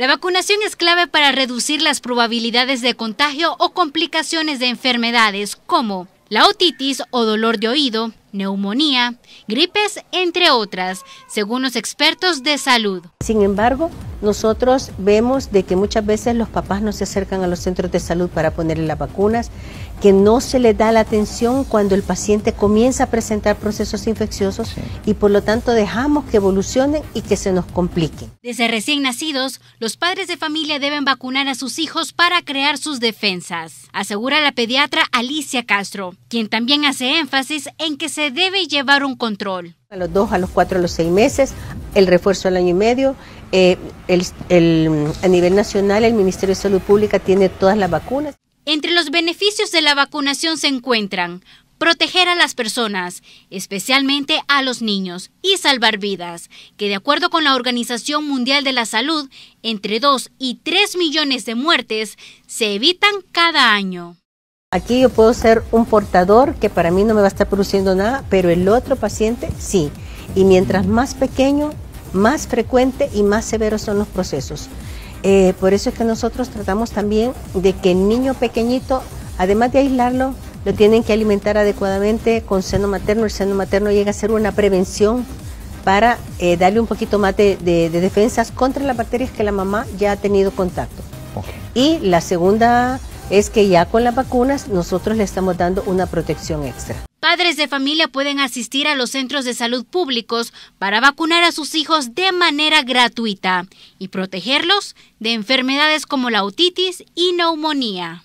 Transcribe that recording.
La vacunación es clave para reducir las probabilidades de contagio o complicaciones de enfermedades como la otitis o dolor de oído, neumonía, gripes, entre otras, según los expertos de salud. Sin embargo, nosotros vemos de que muchas veces los papás no se acercan a los centros de salud para ponerle las vacunas, que no se le da la atención cuando el paciente comienza a presentar procesos infecciosos y por lo tanto dejamos que evolucionen y que se nos compliquen. Desde recién nacidos, los padres de familia deben vacunar a sus hijos para crear sus defensas, asegura la pediatra Alicia Castro, quien también hace énfasis en que se debe llevar un control. A los dos, a los cuatro, a los seis meses, el refuerzo al año y medio. Eh, a nivel nacional, el Ministerio de Salud Pública tiene todas las vacunas. Entre los beneficios de la vacunación se encuentran proteger a las personas, especialmente a los niños, y salvar vidas, que de acuerdo con la Organización Mundial de la Salud, entre 2 y 3 millones de muertes se evitan cada año. Aquí yo puedo ser un portador que para mí no me va a estar produciendo nada, pero el otro paciente sí. Y mientras más pequeño, más frecuente y más severos son los procesos. Eh, por eso es que nosotros tratamos también de que el niño pequeñito, además de aislarlo, lo tienen que alimentar adecuadamente con seno materno. El seno materno llega a ser una prevención para eh, darle un poquito más de, defensas contra las bacterias que la mamá ya ha tenido contacto. Y la segunda es que ya con las vacunas nosotros le estamos dando una protección extra. Padres de familia pueden asistir a los centros de salud públicos para vacunar a sus hijos de manera gratuita y protegerlos de enfermedades como la otitis y neumonía.